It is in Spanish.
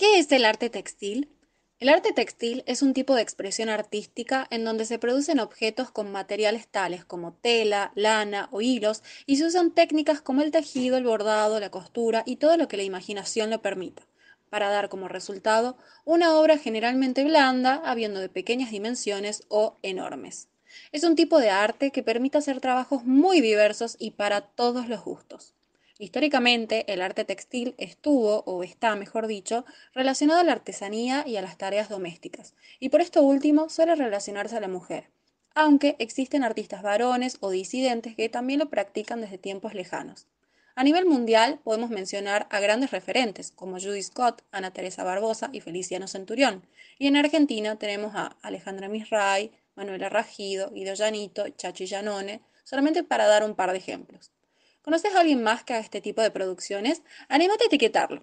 ¿Qué es el arte textil? El arte textil es un tipo de expresión artística en donde se producen objetos con materiales tales como tela, lana o hilos y se usan técnicas como el tejido, el bordado, la costura y todo lo que la imaginación lo permita, para dar como resultado una obra generalmente blanda, habiendo de pequeñas dimensiones o enormes. Es un tipo de arte que permite hacer trabajos muy diversos y para todos los gustos. Históricamente, el arte textil estuvo, o está mejor dicho, relacionado a la artesanía y a las tareas domésticas, y por esto último suele relacionarse a la mujer, aunque existen artistas varones o disidentes que también lo practican desde tiempos lejanos. A nivel mundial podemos mencionar a grandes referentes como Judy Scott, Ana Teresa Barbosa y Feliciano Centurión, y en Argentina tenemos a Alejandra Misray, Manuela Rajido, Guido Llanito, Chachi Llanone, solamente para dar un par de ejemplos. ¿Conoces a alguien más que haga este tipo de producciones? Anímate a etiquetarlo.